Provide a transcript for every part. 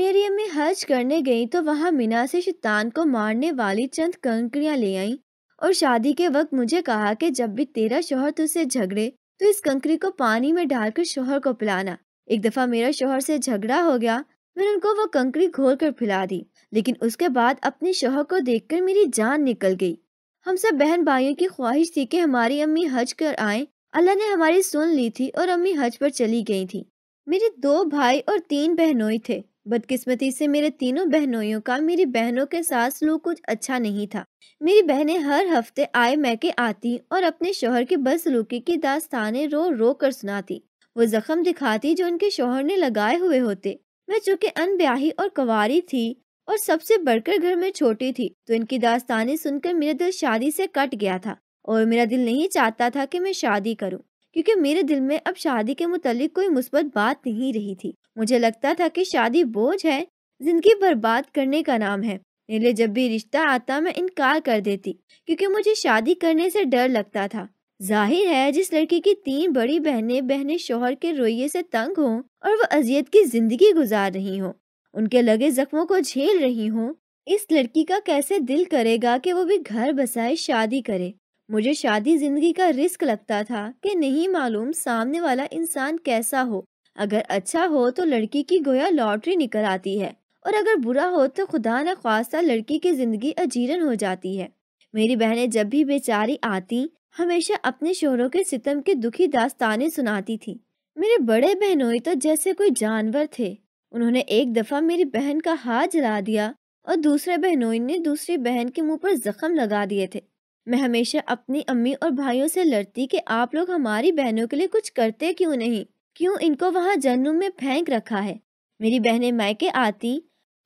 मेरी अम्मी हज करने गई तो वहाँ मीना से शैतान को मारने वाली चंद कंकड़ियाँ ले आई और शादी के वक्त मुझे कहा कि जब भी तेरा शोहर तुझसे झगड़े तो इस कंकड़ी को पानी में डालकर शोहर को पिलाना एक दफ़ा मेरा शोहर से झगड़ा हो गया मैंने उनको वो कंकड़ी घोल कर पिला दी लेकिन उसके बाद अपने शोहर को कर मेरी जान निकल गई हम सब बहन भाइयों की ख्वाहिश थी कि हमारी अम्मी हज कर आए अल्लाह ने हमारी सुन ली थी और अम्मी हज पर चली गई थी मेरे दो भाई और तीन बहनोई थे बदकिस्मती से मेरे तीनों बहनोइयों का मेरी बहनों के साथ सलूक कुछ अच्छा नहीं था मेरी बहनें हर हफ्ते आए मैके आती और अपने शोहर की लूके की दास्तानें रो रो कर सुनाती वो जख्म दिखाती जो उनके शोहर ने लगाए हुए होते मैं अन अनब्याही और कवारी थी और सबसे बढ़कर घर में छोटी थी तो इनकी दास्तानें सुनकर मेरा दिल शादी से कट गया था और मेरा दिल नहीं चाहता था कि मैं शादी करूं क्योंकि मेरे दिल में अब शादी के मुतालिक कोई मुस्बत बात नहीं रही थी मुझे लगता था कि शादी बोझ है जिंदगी बर्बाद करने का नाम है इसलिए जब भी रिश्ता आता मैं इनकार कर देती क्योंकि मुझे शादी करने से डर लगता था जाहिर है जिस लड़की की तीन बड़ी बहने बहने शोहर के रोइये से तंग हों और वह अजियत की जिंदगी गुजार रही हों उनके लगे जख्मों को झेल रही हों इस लड़की का कैसे दिल करेगा कि वो भी घर बसाए शादी करे मुझे शादी जिंदगी का रिस्क लगता था कि नहीं मालूम सामने वाला इंसान कैसा हो अगर अच्छा हो तो लड़की की गोया लॉटरी निकल आती है और अगर बुरा हो तो खुदा न खास्ता लड़की की ज़िंदगी अजीरन हो जाती है मेरी बहनें जब भी बेचारी आती हमेशा अपने शोहरों के सितम के दुखी दास्तानें सुनाती थी मेरे बड़े बहनोई तो जैसे कोई जानवर थे उन्होंने एक दफ़ा मेरी बहन का हाथ जला दिया और दूसरे बहनोई ने दूसरी बहन के मुंह पर जख्म लगा दिए थे मैं हमेशा अपनी अम्मी और भाइयों से लड़ती कि आप लोग हमारी बहनों के लिए कुछ करते क्यों नहीं क्यों इनको वहाँ जन्नू में फेंक रखा है मेरी बहनें मायके आती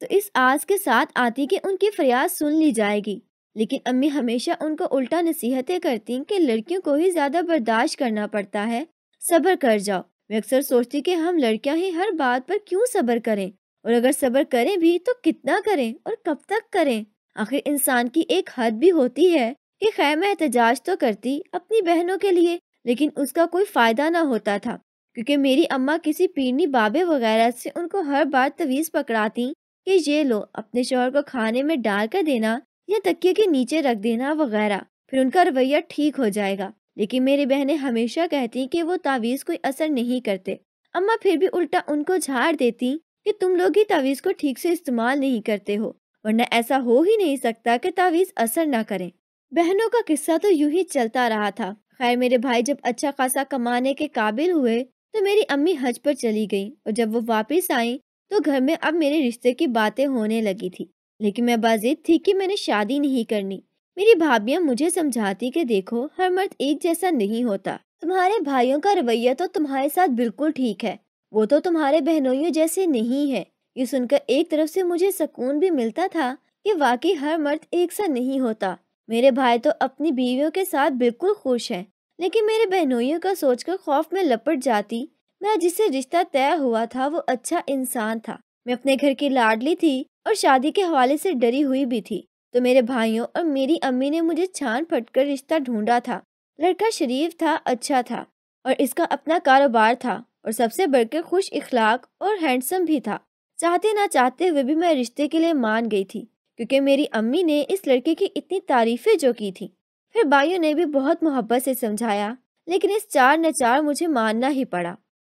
तो इस आज के साथ आती कि उनकी फरियाद सुन ली जाएगी लेकिन अम्मी हमेशा उनको उल्टा नसीहतें करती कि लड़कियों को ही ज़्यादा बर्दाश्त करना पड़ता है सब्र कर जाओ मैं अक्सर सोचती कि हम लड़कियां ही हर बात पर क्यों सब्र करें और अगर सब्र करें भी तो कितना करें और कब तक करें आखिर इंसान की एक हद भी होती है कि खैर मैं एहतजाज तो करती अपनी बहनों के लिए लेकिन उसका कोई फ़ायदा ना होता था क्योंकि मेरी अम्मा किसी पीरनी बाबे वगैरह से उनको हर बार तवीज़ पकड़ाती कि ये लो अपने शोहर को खाने में डाल कर देना या तकिए के नीचे रख देना वगैरह फिर उनका रवैया ठीक हो जाएगा लेकिन मेरी बहनें हमेशा कहती कि वो तावीज़ कोई असर नहीं करते अम्मा फिर भी उल्टा उनको झाड़ देती कि तुम लोग ही तावीज़ को ठीक से इस्तेमाल नहीं करते हो वरना ऐसा हो ही नहीं सकता कि तावीज़ असर ना करें बहनों का किस्सा तो यूं ही चलता रहा था खैर मेरे भाई जब अच्छा खासा कमाने के काबिल हुए तो मेरी अम्मी हज पर चली गई और जब वो वापस आई तो घर में अब मेरे रिश्ते की बातें होने लगी थी लेकिन मैं बाजिद थी कि मैंने शादी नहीं करनी मेरी भाभी मुझे समझाती कि देखो हर मर्द एक जैसा नहीं होता तुम्हारे भाइयों का रवैया तो तुम्हारे साथ बिल्कुल ठीक है वो तो तुम्हारे बहनोइयों जैसे नहीं है ये सुनकर एक तरफ से मुझे सुकून भी मिलता था कि वाकई हर मर्द एक सा नहीं होता मेरे भाई तो अपनी बीवियों के साथ बिल्कुल खुश हैं लेकिन मेरे बहनोइयों का सोचकर खौफ में लपट जाती मैं जिससे रिश्ता तय हुआ था वो अच्छा इंसान था मैं अपने घर की लाडली थी और शादी के हवाले से डरी हुई भी थी तो मेरे भाइयों और मेरी अम्मी ने मुझे छान फटकर रिश्ता ढूंढा था लड़का शरीफ था अच्छा था और इसका अपना कारोबार था और सबसे बढ़कर खुश इखलाक और हैंडसम भी था चाहते ना चाहते हुए भी मैं रिश्ते के लिए मान गई थी क्योंकि मेरी अम्मी ने इस लड़के की इतनी तारीफें जो की थी फिर बाइयों ने भी बहुत मोहब्बत से समझाया लेकिन इस चार नचार मुझे मानना ही पड़ा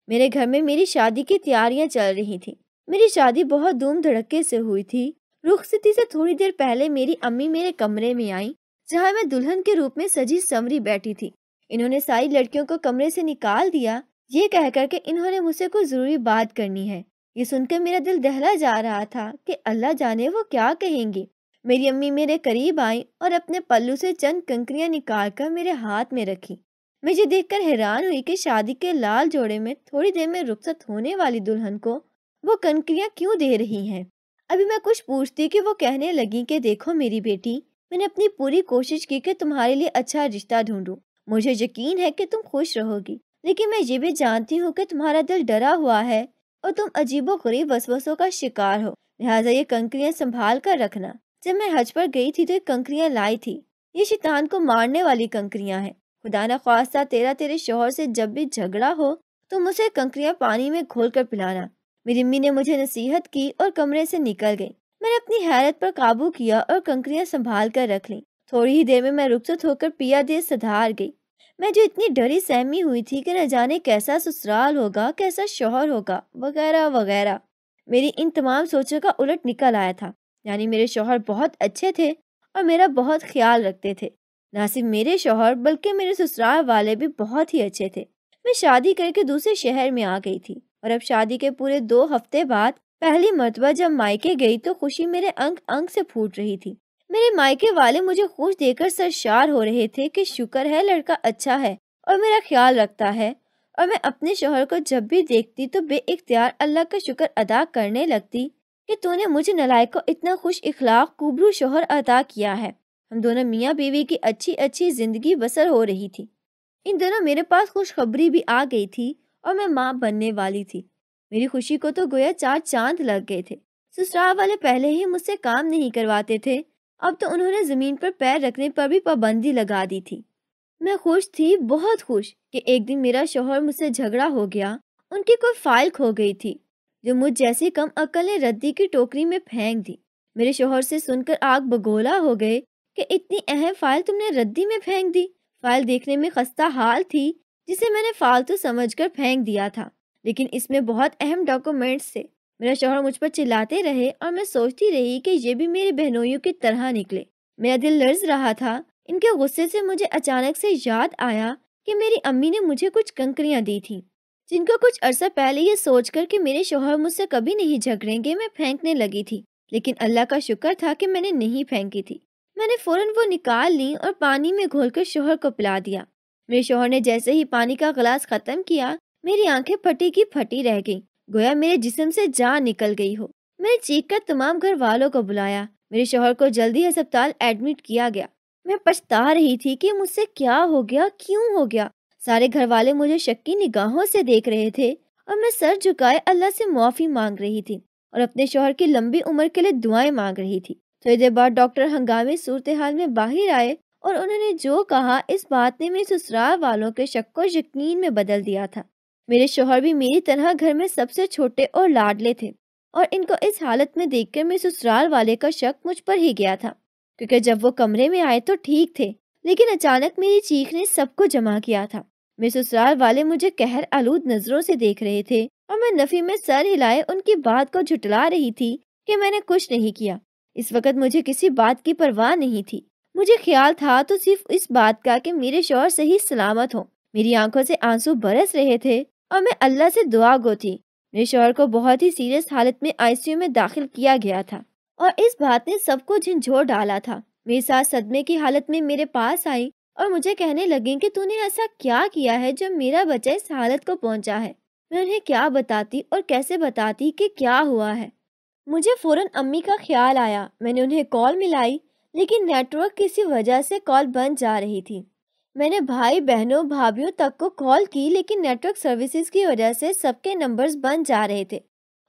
मेरे घर में मेरी शादी की तैयारियां चल रही थी मेरी शादी बहुत धूम धड़के से हुई थी रुखसती से थोड़ी देर पहले मेरी अम्मी मेरे कमरे में आई जहाँ मैं दुल्हन के रूप में सजी समरी बैठी थी इन्होंने सारी लड़कियों को कमरे से निकाल दिया ये कहकर के इन्होंने मुझसे कुछ जरूरी बात करनी है ये सुनकर मेरा दिल दहला जा रहा था कि अल्लाह जाने वो क्या कहेंगे मेरी अम्मी मेरे करीब आई और अपने पल्लू से चंद कंकरियां निकाल कर मेरे हाथ में रखी मुझे देखकर हैरान हुई कि शादी के लाल जोड़े में थोड़ी देर में रुखसत होने वाली दुल्हन को वो कंकरियां क्यों दे रही हैं अभी मैं कुछ पूछती कि वो कहने लगी कि देखो मेरी बेटी मैंने अपनी पूरी कोशिश की कि तुम्हारे लिए अच्छा रिश्ता ढूंढूं मुझे यकीन है कि तुम खुश रहोगी लेकिन मैं ये भी जानती हूँ कि तुम्हारा दिल डरा हुआ है और तुम अजीबो गरीब वसवसों का शिकार हो लिहाजा ये कंकरियाँ संभाल कर रखना जब मैं हज पर गई थी तो एक कंकरियाँ लाई थी ये शैतान को मारने वाली कंकरियाँ हैं खुदा न खास्ता तेरा तेरे शोहर से जब भी झगड़ा हो तो मुझे कंकरियाँ पानी में घोल कर पिलाना मेरी अम्मी ने मुझे नसीहत की और कमरे से निकल गई मैंने अपनी हैरत पर काबू किया और कंकरियाँ संभाल कर रख ली थोड़ी ही देर में मैं रुखसत होकर पिया दे सधार गई मैं जो इतनी डरी सहमी हुई थी कि न जाने कैसा ससुराल होगा कैसा शोहर होगा वगैरह वगैरह मेरी इन तमाम सोचों का उलट निकल आया था यानी मेरे शोहर बहुत अच्छे थे और मेरा बहुत ख्याल रखते थे न सिर्फ मेरे शोहर बल्कि मेरे ससुराल वाले भी बहुत ही अच्छे थे मैं शादी करके दूसरे शहर में आ गई थी और अब शादी के पूरे दो हफ्ते बाद पहली मरतबा जब मायके गई तो खुशी मेरे अंक अंक से फूट रही थी मेरे मायके वाले मुझे खुश देकर सरशार हो रहे थे कि शुक्र है लड़का अच्छा है और मेरा ख्याल रखता है और मैं अपने शोहर को जब भी देखती तो बे अल्लाह का शुक्र अदा करने लगती कि तूने मुझे नलायक को इतना खुश इखलाक कुबरू शोहर अदा किया है हम दोनों मियाँ बीवी की अच्छी अच्छी ज़िंदगी बसर हो रही थी इन दोनों मेरे पास खुशखबरी भी आ गई थी और मैं माँ बनने वाली थी मेरी खुशी को तो गोया चार चांद लग गए थे ससुराल वाले पहले ही मुझसे काम नहीं करवाते थे अब तो उन्होंने ज़मीन पर पैर रखने पर भी पाबंदी लगा दी थी मैं खुश थी बहुत खुश कि एक दिन मेरा शोहर मुझसे झगड़ा हो गया उनकी कोई फाइल खो गई थी जो मुझ जैसे कम अक्ल ने रद्दी की टोकरी में फेंक दी मेरे शोहर से सुनकर आग बगोला हो गए कि इतनी अहम फाइल तुमने रद्दी में फेंक दी फाइल देखने में खस्ता हाल थी जिसे मैंने फालतू समझ समझकर फेंक दिया था लेकिन इसमें बहुत अहम डॉक्यूमेंट्स थे मेरा शोहर मुझ पर चिल्लाते रहे और मैं सोचती रही कि ये भी मेरी बहनोइयों की तरह निकले मेरा दिल लर्ज रहा था इनके गुस्से से मुझे अचानक से याद आया कि मेरी अम्मी ने मुझे कुछ कंकरियाँ दी थी जिनका कुछ अरसा पहले ये सोच कर कि मेरे शोहर मुझसे कभी नहीं झगड़ेंगे मैं फेंकने लगी थी लेकिन अल्लाह का शुक्र था कि मैंने नहीं फेंकी थी मैंने फ़ौरन वो निकाल ली और पानी में घोल कर शोहर को पिला दिया मेरे शोहर ने जैसे ही पानी का गिलास ख़त्म किया मेरी आंखें फटी की फटी रह गई गोया मेरे जिसम से जान निकल गई हो मैंने चीख कर तमाम घर वालों को बुलाया मेरे शोहर को जल्दी अस्पताल एडमिट किया गया मैं पछता रही थी कि मुझसे क्या हो गया क्यों हो गया सारे घर वाले मुझे शक की निगाहों से देख रहे थे और मैं सर झुकाए अल्लाह से मुआफ़ी मांग रही थी और अपने शोहर की लंबी उम्र के लिए दुआएं मांग रही थी थोड़ी तो देर बाद डॉक्टर हंगामे सूरत हाल में बाहर आए और उन्होंने जो कहा इस बात ने मेरे ससुराल वालों के शक को यकीन में बदल दिया था मेरे शोहर भी मेरी तरह घर में सबसे छोटे और लाडले थे और इनको इस हालत में कर मेरे ससुराल वाले का शक मुझ पर ही गया था क्योंकि जब वो कमरे में आए तो ठीक थे लेकिन अचानक मेरी चीख ने सबको जमा किया था मेरे ससुराल वाले मुझे कहर आलूद नजरों से देख रहे थे और मैं नफी में सर हिलाए उनकी बात को झुटला रही थी कि मैंने कुछ नहीं किया इस वक्त मुझे किसी बात की परवाह नहीं थी मुझे ख्याल था तो सिर्फ इस बात का कि मेरे शोर सही सलामत हो मेरी आंखों से आंसू बरस रहे थे और मैं अल्लाह से दुआ गो थी मेरे शोर को बहुत ही सीरियस हालत में आईसीयू में दाखिल किया गया था और इस बात ने सबको झंझोर डाला था मेरे साथ सदमे की हालत में मेरे पास आई और मुझे कहने लगे कि तूने ऐसा क्या किया है जब मेरा बच्चा इस हालत को पहुंचा है मैं उन्हें क्या बताती और कैसे बताती कि क्या हुआ है मुझे फ़ौरन अम्मी का ख्याल आया मैंने उन्हें कॉल मिलाई लेकिन नेटवर्क किसी वजह से कॉल बंद जा रही थी मैंने भाई बहनों भाभीियों तक को कॉल की लेकिन नेटवर्क सर्विसेज की वजह से सबके नंबर्स बंद जा रहे थे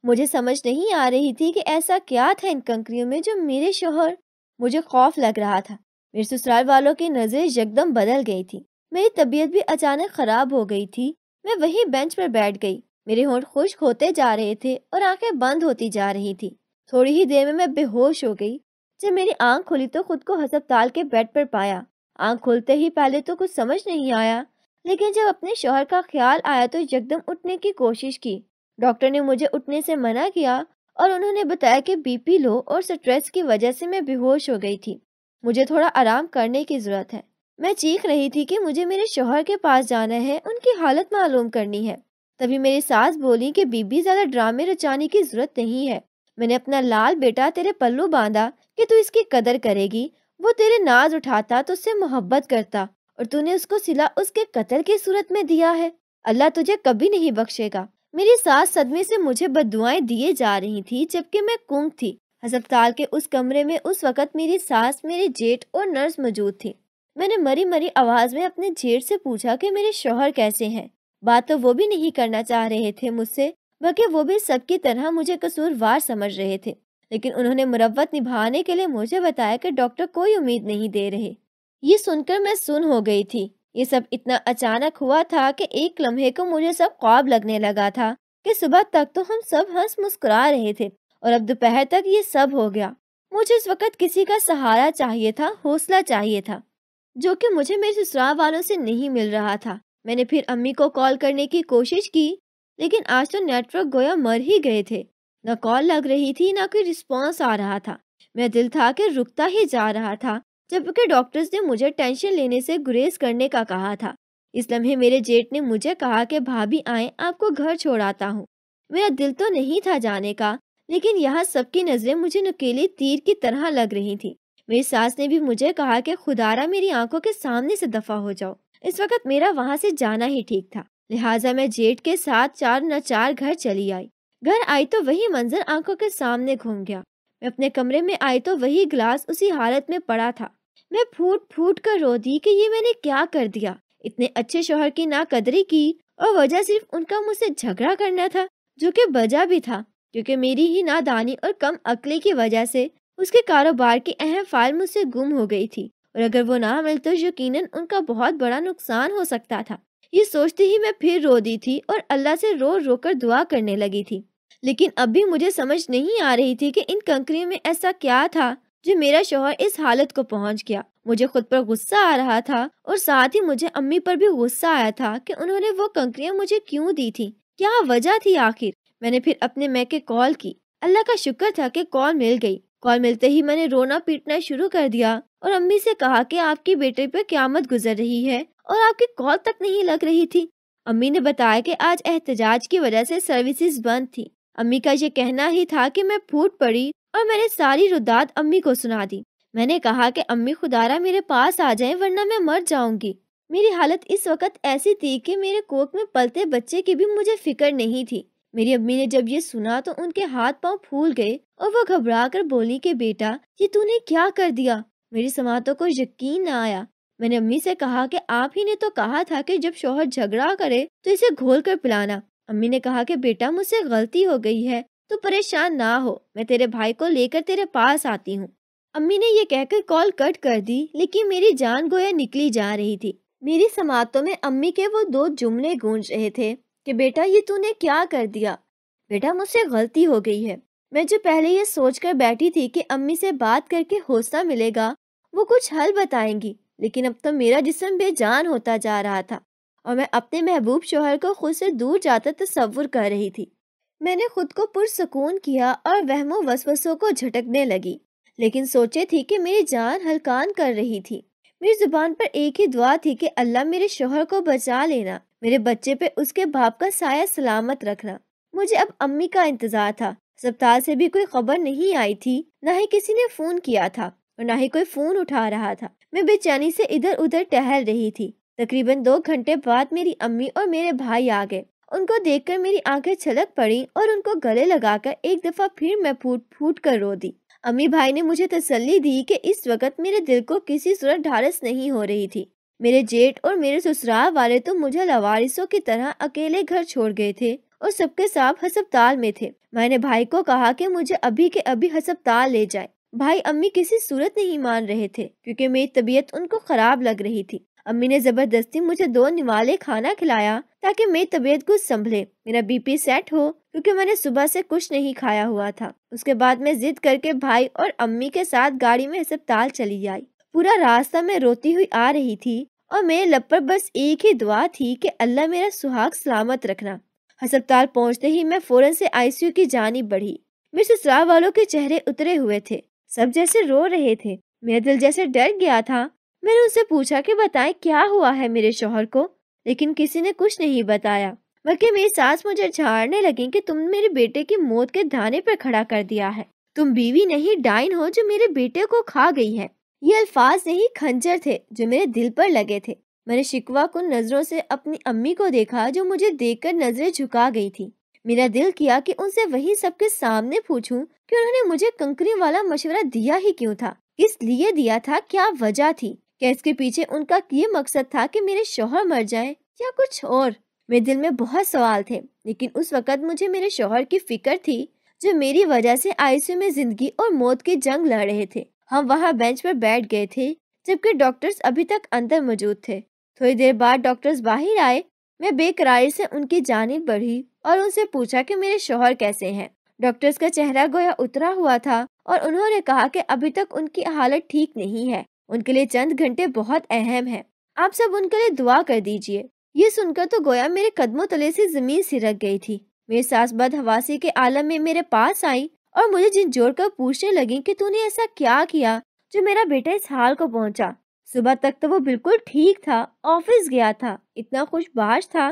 मुझे समझ नहीं आ रही थी कि ऐसा क्या था इन कंकरियों में जो मेरे शोहर मुझे खौफ लग रहा था मेरे ससुराल वालों की नज़र यकदम बदल गई थी मेरी तबीयत भी अचानक ख़राब हो गई थी मैं वही बेंच पर बैठ गई मेरे होंठ खुश्क होते जा रहे थे और आंखें बंद होती जा रही थी थोड़ी ही देर में मैं बेहोश हो गई जब मेरी आंख खुली तो खुद को हस्पताल के बेड पर पाया आंख खुलते ही पहले तो कुछ समझ नहीं आया लेकिन जब अपने शोहर का ख्याल आया तो यकदम उठने की कोशिश की डॉक्टर ने मुझे उठने से मना किया और उन्होंने बताया कि बीपी लो और स्ट्रेस की वजह से मैं बेहोश हो गई थी मुझे थोड़ा आराम करने की ज़रूरत है मैं चीख रही थी कि मुझे मेरे शोहर के पास जाना है उनकी हालत मालूम करनी है तभी मेरी सास बोली कि बीबी ज़्यादा ड्रामे रचाने की ज़रूरत नहीं है मैंने अपना लाल बेटा तेरे पल्लू बांधा कि तू इसकी कदर करेगी वो तेरे नाज उठाता तो उससे मोहब्बत करता और तूने उसको सिला उसके कतल की सूरत में दिया है अल्लाह तुझे कभी नहीं बख्शेगा मेरी सास सदमे से मुझे बद दिए जा रही थी जबकि मैं कुंग थी अस्पताल के उस कमरे में उस वक़्त मेरी सास मेरी जेठ और नर्स मौजूद थी मैंने मरी मरी आवाज़ में अपने जेठ से पूछा कि मेरे शोहर कैसे हैं बात तो वो भी नहीं करना चाह रहे थे मुझसे बल्कि वो भी सबकी तरह मुझे कसूरवार समझ रहे थे लेकिन उन्होंने मुरवत निभाने के लिए मुझे बताया कि डॉक्टर कोई उम्मीद नहीं दे रहे ये सुनकर मैं सुन हो गई थी ये सब इतना अचानक हुआ था कि एक लम्हे को मुझे सब ख्वाब लगने लगा था कि सुबह तक तो हम सब हंस मुस्कुरा रहे थे और अब दोपहर तक ये सब हो गया मुझे इस वक्त किसी का सहारा चाहिए था हौसला चाहिए था जो कि मुझे मेरे ससुराल वालों से नहीं मिल रहा था मैंने फिर अम्मी को कॉल करने की कोशिश की लेकिन आज तो नेटवर्क गोया मर ही गए थे न कॉल लग रही थी ना कोई रिस्पॉन्स आ रहा था मैं दिल था कि रुकता ही जा रहा था जबकि डॉक्टर्स ने मुझे टेंशन लेने से गुरेज करने का कहा था इस लम्हे मेरे जेठ ने मुझे कहा कि भाभी आए आपको घर छोड़ाता हूँ मेरा दिल तो नहीं था जाने का लेकिन यहाँ सबकी नज़रें मुझे नुकीले तीर की तरह लग रही थी मेरी सास ने भी मुझे कहा कि खुदारा मेरी आंखों के सामने से दफा हो जाओ इस वक्त मेरा वहाँ से जाना ही ठीक था लिहाजा मैं जेठ के साथ चार न चार घर चली आई घर आई तो वही मंजर आंखों के सामने घूम गया मैं अपने कमरे में आई तो वही ग्लास उसी हालत में पड़ा था मैं फूट फूट कर रो दी कि ये मैंने क्या कर दिया इतने अच्छे शोहर की ना कदरी की और वजह सिर्फ उनका मुझसे झगड़ा करना था जो कि बजा भी था क्योंकि मेरी ही नादानी और कम अकले की वजह से उसके कारोबार की अहम फाइल मुझसे गुम हो गई थी और अगर वो ना मिल तो यकीनन उनका बहुत बड़ा नुकसान हो सकता था ये सोचते ही मैं फिर रो दी थी और अल्लाह से रो रो कर दुआ करने लगी थी लेकिन अब भी मुझे समझ नहीं आ रही थी कि इन कंकरियों में ऐसा क्या था जो मेरा शोहर इस हालत को पहुंच गया मुझे खुद पर गुस्सा आ रहा था और साथ ही मुझे अम्मी पर भी गुस्सा आया था कि उन्होंने वो कंकरियाँ मुझे क्यों दी थी क्या वजह थी आखिर मैंने फिर अपने के कॉल की अल्लाह का शुक्र था कि कॉल मिल गई कॉल मिलते ही मैंने रोना पीटना शुरू कर दिया और अम्मी से कहा कि आपकी बेटे पर क्यामत गुजर रही है और आपकी कॉल तक नहीं लग रही थी अम्मी ने बताया कि आज एहतजाज की वजह से सर्विसेज बंद थी अम्मी का ये कहना ही था कि मैं फूट पड़ी और मैंने सारी रुदात अम्मी को सुना दी मैंने कहा कि अम्मी खुदारा मेरे पास आ जाए वरना मैं मर जाऊंगी मेरी हालत इस वक्त ऐसी थी कि मेरे कोक में पलते बच्चे की भी मुझे फिक्र नहीं थी मेरी अम्मी ने जब ये सुना तो उनके हाथ पांव फूल गए और वो घबरा कर बोली कि बेटा ये तूने क्या कर दिया मेरी समातों को यकीन न आया मैंने अम्मी से कहा कि आप ही ने तो कहा था कि जब शोहर झगड़ा करे तो इसे घोल कर पिलाना अम्मी ने कहा कि बेटा मुझसे गलती हो गई है तो परेशान ना हो मैं तेरे भाई को लेकर तेरे पास आती हूँ अम्मी ने यह कह कहकर कॉल कट कर दी लेकिन मेरी जान गोया निकली जा रही थी मेरी समातों में अम्मी के वो दो जुमले गूंज रहे थे कि बेटा ये तूने क्या कर दिया बेटा मुझसे गलती हो गई है मैं जो पहले ये सोच कर बैठी थी कि अम्मी से बात करके हौसला मिलेगा वो कुछ हल बताएंगी लेकिन अब तो मेरा जिसम बेजान होता जा रहा था और मैं अपने महबूब शोहर को खुद से दूर जाता तस्वुर कर रही थी मैंने खुद को पुरसकून किया और वहमो वसवसों को झटकने लगी लेकिन सोचे थी कि मेरी जान हलकान कर रही थी मेरी जुबान पर एक ही दुआ थी कि अल्लाह मेरे शोहर को बचा लेना मेरे बच्चे पे उसके बाप का साया सलामत रखना मुझे अब अम्मी का इंतजार था सप्ताह से भी कोई खबर नहीं आई थी न ही किसी ने फोन किया था और न ही कोई फोन उठा रहा था मैं बेचैनी से इधर उधर टहल रही थी तकरीबन दो घंटे बाद मेरी अम्मी और मेरे भाई आ गए उनको देखकर मेरी आंखें छलक पड़ी और उनको गले लगाकर एक दफा फिर मैं फूट फूट कर रो दी अम्मी भाई ने मुझे तसल्ली दी कि इस वक्त मेरे दिल को किसी सूरत ढारस नहीं हो रही थी मेरे जेठ और मेरे ससुराल वाले तो मुझे लवारिसों की तरह अकेले घर छोड़ गए थे और सबके साथ हस्पताल में थे मैंने भाई को कहा कि मुझे अभी के अभी हस्पताल ले जाए भाई अम्मी किसी सूरत नहीं मान रहे थे क्योंकि मेरी तबीयत उनको खराब लग रही थी अम्मी ने जबरदस्ती मुझे दो निवाले खाना खिलाया ताकि मेरी तबीयत कुछ संभले मेरा बीपी सेट हो क्योंकि मैंने सुबह से कुछ नहीं खाया हुआ था उसके बाद मैं जिद करके भाई और अम्मी के साथ गाड़ी में अस्पताल चली आई पूरा रास्ता मैं रोती हुई आ रही थी और मेरे लब पर बस एक ही दुआ थी कि अल्लाह मेरा सुहाग सलामत रखना अस्पताल पहुंचते ही मैं फौरन से आईसीयू की जानी बढ़ी मेरे ससुराल वालों के चेहरे उतरे हुए थे सब जैसे रो रहे थे मेरा दिल जैसे डर गया था मैंने उनसे पूछा कि बताएं क्या हुआ है मेरे शोहर को लेकिन किसी ने कुछ नहीं बताया बल्कि मेरी सास मुझे झाड़ने लगी कि तुमने मेरे बेटे की मौत के धाने पर खड़ा कर दिया है तुम बीवी नहीं डाइन हो जो मेरे बेटे को खा गई है ये अल्फाज यही खंजर थे जो मेरे दिल पर लगे थे मैंने शिकवा को नज़रों से अपनी अम्मी को देखा जो मुझे देखकर नज़रें झुका गई थी मेरा दिल किया कि उनसे वही सबके सामने पूछूं कि उन्होंने मुझे कंकरी वाला मशवरा दिया ही क्यों था किस लिए दिया था क्या वजह थी क्या इसके पीछे उनका ये मकसद था कि मेरे शोहर मर जाएं या कुछ और मेरे दिल में बहुत सवाल थे लेकिन उस वक़्त मुझे मेरे शोहर की फिक्र थी जो मेरी वजह से आईसीयू में जिंदगी और मौत की जंग लड़ रहे थे हम वहाँ बेंच पर बैठ गए थे जबकि डॉक्टर्स अभी तक अंदर मौजूद थे थोड़ी देर बाद डॉक्टर्स बाहर आए मैं बेकरारी से उनकी जानी बढ़ी और उनसे पूछा कि मेरे शोहर कैसे हैं डॉक्टर्स का चेहरा गोया उतरा हुआ था और उन्होंने कहा कि अभी तक उनकी हालत ठीक नहीं है उनके लिए चंद घंटे बहुत अहम है आप सब उनके लिए दुआ कर दीजिए ये सुनकर तो गोया मेरे कदमों तले से जमीन सिरक गई थी मेरी सास बद हवासी के आलम में मेरे पास आई और मुझे झिझोर कर पूछने लगी कि तूने ऐसा क्या किया जो मेरा बेटा इस हाल को पहुंचा सुबह तक तो वो बिल्कुल ठीक था ऑफिस गया था इतना खुशबाश था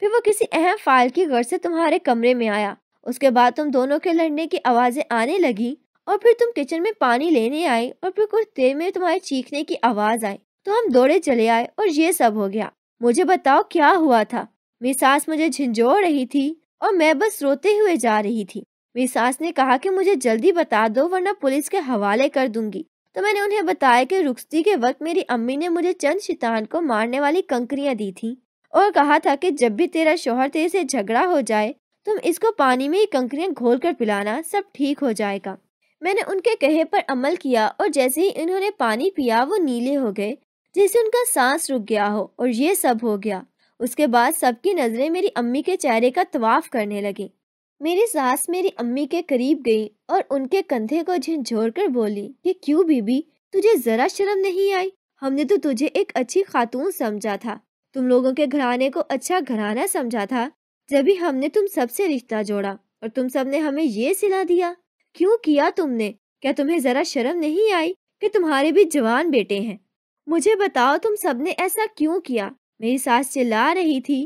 फिर वो किसी अहम फाइल की गर्ज से तुम्हारे कमरे में आया उसके बाद तुम दोनों के लड़ने की आवाज़ें आने लगी और फिर तुम किचन में पानी लेने आई और फिर कुछ देर में तुम्हारे चीखने की आवाज़ आई तो हम दौड़े चले आए और ये सब हो गया मुझे बताओ क्या हुआ था मेरी सास मुझे झिझोड़ रही थी और मैं बस रोते हुए जा रही थी विशास ने कहा कि मुझे जल्दी बता दो वरना पुलिस के हवाले कर दूंगी तो मैंने उन्हें बताया कि रुखसती के वक्त मेरी अम्मी ने मुझे चंद शितान को मारने वाली कंकरियाँ दी थी और कहा था कि जब भी तेरा शोहर तेरे से झगड़ा हो जाए तुम इसको पानी में ही कंकरियाँ घोल कर पिलाना सब ठीक हो जाएगा मैंने उनके कहे पर अमल किया और जैसे ही इन्होंने पानी पिया वो नीले हो गए जैसे उनका सांस रुक गया हो और ये सब हो गया उसके बाद सबकी नज़रें मेरी अम्मी के चेहरे का तवाफ करने लगी मेरी सास मेरी अम्मी के करीब गई और उनके कंधे को झिझोर कर बोली कि क्यों बीबी तुझे जरा शर्म नहीं आई हमने तो तुझे एक अच्छी खातून समझा था तुम लोगों के घराने को अच्छा घराना समझा था जब भी हमने तुम सबसे रिश्ता जोड़ा और तुम सब ने हमें ये सिला दिया क्यों किया तुमने क्या तुम्हें जरा शर्म नहीं आई कि तुम्हारे भी जवान बेटे हैं मुझे बताओ तुम सबने ऐसा क्यों किया मेरी सास चिल्ला रही थी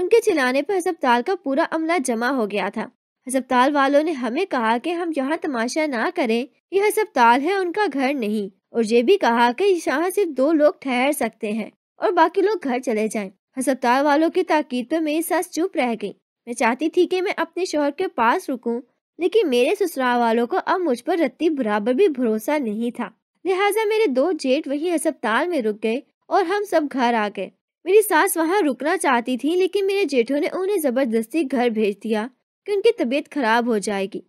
उनके चिल्लाने पर अस्पताल का पूरा अमला जमा हो गया था अस्पताल वालों ने हमें कहा कि हम यहाँ तमाशा ना करें यह अस्पताल है उनका घर नहीं और ये भी कहा कि यहाँ सिर्फ दो लोग ठहर सकते हैं और बाकी लोग घर चले जाएं। अस्पताल वालों की ताकीद पर मेरी सास चुप रह गई मैं चाहती थी कि मैं अपने शोहर के पास रुकूं, लेकिन मेरे ससुराल वालों को अब मुझ पर रत्ती बराबर भी भरोसा नहीं था लिहाजा मेरे दो जेठ वही अस्पताल में रुक गए और हम सब घर आ गए मेरी सास वहाँ रुकना चाहती थी लेकिन मेरे जेठों ने उन्हें ज़बरदस्ती घर भेज दिया कि उनकी तबीयत खराब हो जाएगी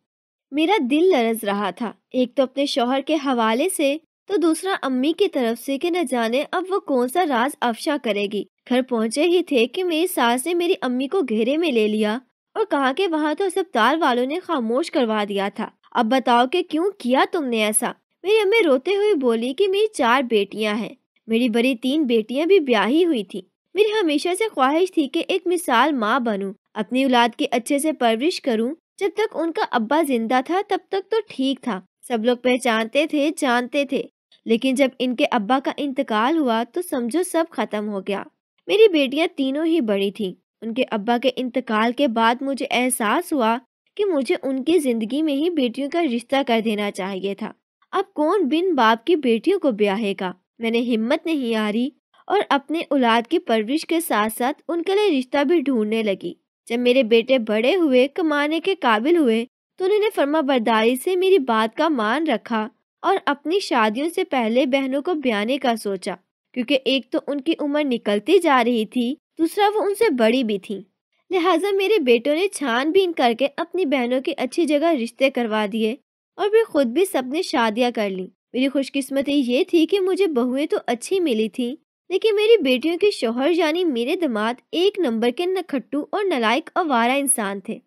मेरा दिल लरज रहा था एक तो अपने शोहर के हवाले से तो दूसरा अम्मी की तरफ से कि न जाने अब वो कौन सा राज अफशा करेगी घर पहुँचे ही थे कि मेरी सास ने मेरी अम्मी को घेरे में ले लिया और कहा कि वहाँ तो अस्पताल वालों ने खामोश करवा दिया था अब बताओ कि क्यों किया तुमने ऐसा मेरी अम्मी रोते हुए बोली कि मेरी चार बेटियां हैं मेरी बड़ी तीन बेटियां भी ब्याही हुई थी मेरी हमेशा से ख्वाहिश थी कि एक मिसाल माँ बनूं, अपनी औलाद की अच्छे से परवरिश करूं। जब तक उनका अब्बा जिंदा था तब तक तो ठीक था सब लोग पहचानते थे जानते थे लेकिन जब इनके अब्बा का इंतकाल हुआ तो समझो सब खत्म हो गया मेरी बेटियाँ तीनों ही बड़ी थी उनके अब्बा के इंतकाल के बाद मुझे एहसास हुआ कि मुझे उनकी ज़िंदगी में ही बेटियों का रिश्ता कर देना चाहिए था अब कौन बिन बाप की बेटियों को ब्याहेगा मैंने हिम्मत नहीं हारी और अपने औलाद की परवरिश के साथ साथ उनके लिए रिश्ता भी ढूंढने लगी जब मेरे बेटे बड़े हुए कमाने के काबिल हुए तो उन्होंने फर्मा बरदारी से मेरी बात का मान रखा और अपनी शादियों से पहले बहनों को ब्याने का सोचा क्योंकि एक तो उनकी उम्र निकलती जा रही थी दूसरा वो उनसे बड़ी भी थी लिहाजा मेरे बेटों ने छानबीन करके अपनी बहनों की अच्छी जगह रिश्ते करवा दिए और वे खुद भी सबने शादियां कर ली मेरी खुशकिस्मती ये थी कि मुझे बहुएं तो अच्छी मिली थी लेकिन मेरी बेटियों के शोहर यानी मेरे दामाद एक नंबर के नखट्टू और नलायक अवारा इंसान थे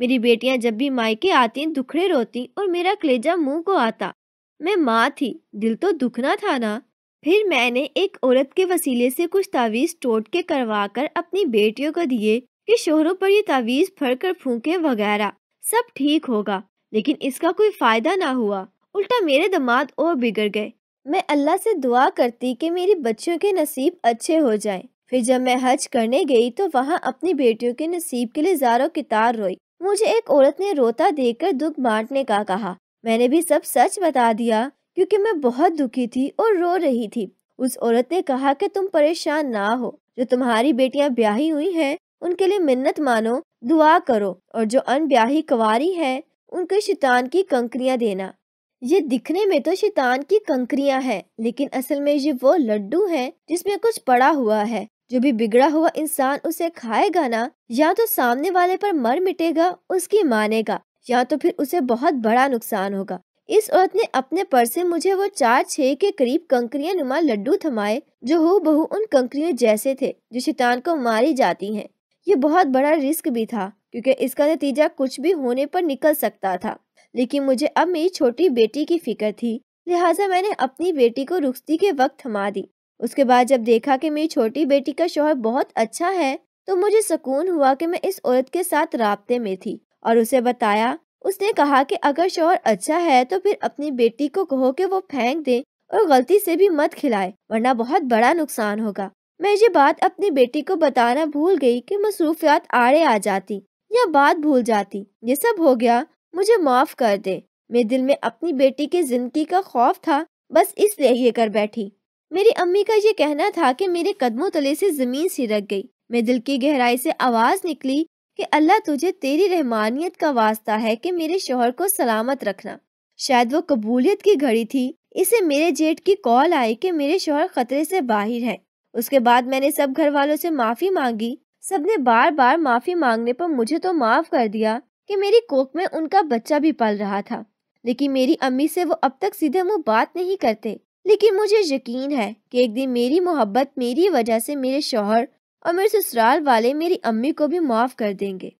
मेरी बेटियां जब भी मायके आती दुखड़े रोती और मेरा कलेजा मुंह को आता मैं माँ थी दिल तो दुखना था ना फिर मैंने एक औरत के वसीले से कुछ तावीज़ टोट के करवा कर अपनी बेटियों को दिए कि शोहरों पर ये तावीज़ फर कर फूके वगैरह सब ठीक होगा लेकिन इसका कोई फ़ायदा ना हुआ उल्टा मेरे दमाद और बिगड़ गए मैं अल्लाह से दुआ करती कि मेरी बच्चियों के नसीब अच्छे हो जाएं। फिर जब मैं हज करने गई तो वहाँ अपनी बेटियों के नसीब के लिए जारो कितार रोई मुझे एक औरत ने रोता देखकर दुख बांटने का कहा मैंने भी सब सच बता दिया क्योंकि मैं बहुत दुखी थी और रो रही थी उस औरत ने कहा कि तुम परेशान ना हो जो तुम्हारी बेटियां ब्याही हुई हैं उनके लिए मिन्नत मानो दुआ करो और जो अनब्याही कवारी हैं उनको शैतान की कंकरियां देना ये दिखने में तो शैतान की कंकरियां हैं लेकिन असल में ये वो लड्डू हैं जिसमें कुछ पड़ा हुआ है जो भी बिगड़ा हुआ इंसान उसे खाएगा ना या तो सामने वाले पर मर मिटेगा उसकी मानेगा या तो फिर उसे बहुत बड़ा नुकसान होगा इस औरत ने अपने पर से मुझे वो चार छह के करीब कंकरियां नुमा लड्डू थमाए जो हो बहु उन कंकरियों जैसे थे जो शैतान को मारी जाती हैं। ये बहुत बड़ा रिस्क भी था क्योंकि इसका नतीजा कुछ भी होने पर निकल सकता था लेकिन मुझे अब मेरी छोटी बेटी की फिक्र थी लिहाजा मैंने अपनी बेटी को रुखती के वक्त थमा दी उसके बाद जब देखा कि मेरी छोटी बेटी का शोहर बहुत अच्छा है तो मुझे सुकून हुआ कि मैं इस औरत के साथ रबते में थी और उसे बताया उसने कहा कि अगर शोहर अच्छा है तो फिर अपनी बेटी को कहो कि वो फेंक दे और गलती से भी मत खिलाए वरना बहुत बड़ा नुकसान होगा मैं ये बात अपनी बेटी को बताना भूल गई कि मसरूफियात आड़े आ जाती या बात भूल जाती ये सब हो गया मुझे माफ़ कर दे मेरे दिल में अपनी बेटी की जिंदगी का खौफ था बस इसलिए ये कर बैठी मेरी अम्मी का ये कहना था कि मेरे कदमों तले से ज़मीन सिरक गई मेरे दिल की गहराई से आवाज़ निकली कि अल्लाह तुझे तेरी रहमानियत का वास्ता है कि मेरे शोहर को सलामत रखना शायद वो कबूलियत की घड़ी थी इसे मेरे जेठ की कॉल आई कि मेरे शोहर खतरे से बाहर है उसके बाद मैंने सब घर वालों से माफ़ी मांगी सबने बार बार माफ़ी मांगने पर मुझे तो माफ़ कर दिया कि मेरी कोख में उनका बच्चा भी पल रहा था लेकिन मेरी अम्मी से वो अब तक सीधे मुंह बात नहीं करते लेकिन मुझे यकीन है कि एक दिन मेरी मोहब्बत मेरी वजह से मेरे शोहर और मेरे ससुराल वाले मेरी अम्मी को भी माफ़ कर देंगे